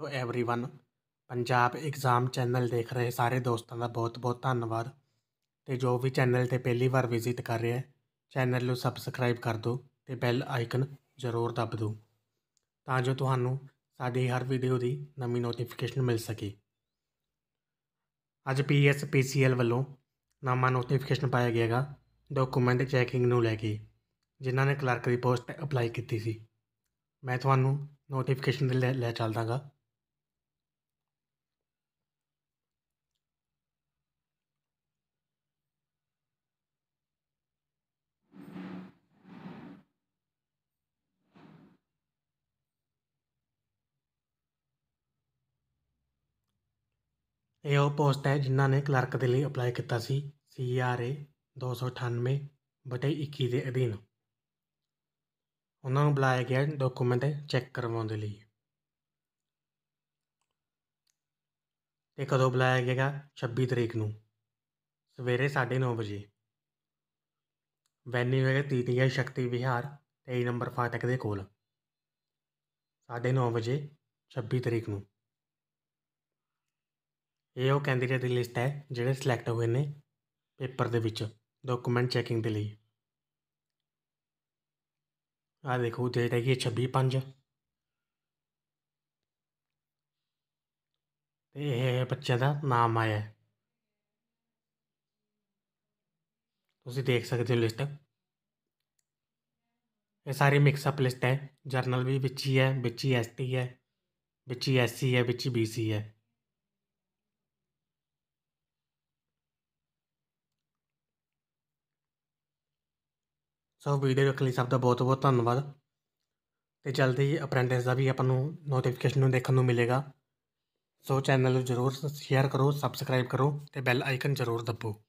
hello everyone Punjab exam channel ਦੇਖ ਰਹੇ ਸਾਰੇ ਦੋਸਤਾਂ ਦਾ ਬਹੁਤ-ਬਹੁਤ ਧੰਨਵਾਦ ਤੇ ਜੋ ਵੀ ਚੈਨਲ ਤੇ ਪਹਿਲੀ ਵਾਰ ਵਿਜ਼ਿਟ ਕਰ ਰਿਹਾ ਹੈ ਚੈਨਲ ਨੂੰ ਸਬਸਕ੍ਰਾਈਬ ਕਰ ਦਿਓ ਤੇ ਬੈਲ ਆਈਕਨ ਜ਼ਰੂਰ ਦਬ ਦਿਓ ਤਾਂ ਜੋ ਤੁਹਾਨੂੰ ਸਾਡੀ ਹਰ ਵੀਡੀਓ ਦੀ ਨਵੀਂ ਨੋਟੀਫਿਕੇਸ਼ਨ ਮਿਲ ਸਕੇ ਅੱਜ ਪੀਐਸ ਪੀਸੀਐਲ ਵੱਲੋਂ ਨਾਮਾ ਨੋਟੀਫਿਕੇਸ਼ਨ ਪਾਇਆ ਗਿਆਗਾ ਡਾਕੂਮੈਂਟ ਚੈਕਿੰਗ ਨੂੰ ਲੈ ਕੇ ਜਿਨ੍ਹਾਂ ਨੇ ਕਲਰਕ ਦੀ ਪੋਸਟ ਅਪਲਾਈ ਕੀਤੀ ਸੀ ਮੈਂ ਤੁਹਾਨੂੰ ਨੋਟੀਫਿਕੇਸ਼ਨ ਦੇ ਲੈ ਚੱਲਦਾਗਾ ਇਹ ਉਹ ਪੋਸਟ ਹੈ ਜਿਨ੍ਹਾਂ ਨੇ ਕਲਰਕ ਦੇ ਲਈ ਅਪਲਾਈ ਕੀਤਾ ਸੀ ਸੀਆਰਏ 298 ਬਟੇ 21 ਦੇ ਅਧੀਨ ਉਹਨਾਂ ਨੂੰ ਬੁਲਾਇਆ ਗਿਆ ਡਾਕੂਮੈਂਟ ਚੈੱਕ ਕਰਵਾਉਣ ਦੇ ਲਈ ਤੇ ਕਦੋਂ ਬੁਲਾਇਆ ਗਿਆਗਾ 26 ਤਰੀਕ ਨੂੰ ਸਵੇਰੇ 9:30 ਵਜੇ ਵੈਨੀ ਵੇਗ ਤੀਤੀਆ ਸ਼ਕਤੀ ਵਿਹਾਰ 23 ਨੰਬਰ ਫਾਟਕ ਦੇ ਕੋਲ 9:30 ਵਜੇ 26 ਤਰੀਕ ਨੂੰ ਇਹ ਉਹ ਕੈਂਡੀਡੇਟ ਦੀ ਲਿਸਟ ਹੈ ਜਿਹੜੇ ਸਿਲੈਕਟ ਹੋਏ ਨੇ ਪੇਪਰ ਦੇ ਵਿੱਚ ਡਾਕੂਮੈਂਟ ਚੈਕਿੰਗ ਦੇ ਲਈ ਆ ਦੇਖੋ ਡੇਟ ਹੈਗੀ 26 5 ਤੇ ਇਹ ਬੱਚਿਆਂ ਦਾ ਨਾਮ ਆਇਆ ਤੁਸੀਂ ਦੇਖ ਸਕਦੇ ਹੋ ਲਿਸਟ ਇਹ ਸਾਰੀ ਮਿਕਸ ਅਪ ਲਿਸਟ ਹੈ ਜਰਨਲ ਵੀ ਵਿੱਚ ਹੀ ਹੈ ਵਿੱਚ ਹੀ ਐਸਟੀ ਹੈ ਵਿੱਚ ਹੀ ਐਸਸੀ ਹੈ ਵਿੱਚ ਹੀ ਬੀਸੀ ਹੈ ਸੋ ਵੀਡੀਓ ਦੇਖਣ ਲਈ ਸਭ ਦਾ ਬਹੁਤ ਬਹੁਤ ਧੰਨਵਾਦ ਤੇ ਜਲਦੀ ਹੀ ਅਪ੍ਰੈਂਟਿਸ ਦਾ ਵੀ ਆਪਾਂ ਨੂੰ ਨੋਟੀਫਿਕੇਸ਼ਨ ਨੂੰ ਦੇਖਣ ਨੂੰ ਮਿਲੇਗਾ ਸੋ ਚੈਨਲ ਨੂੰ ਜ਼ਰੂਰ ਸ਼ੇਅਰ ਕਰੋ ਸਬਸਕ੍ਰਾਈਬ ਕਰੋ ਤੇ ਬੈਲ ਆਈਕਨ ਜ਼ਰੂਰ ਦਬੋ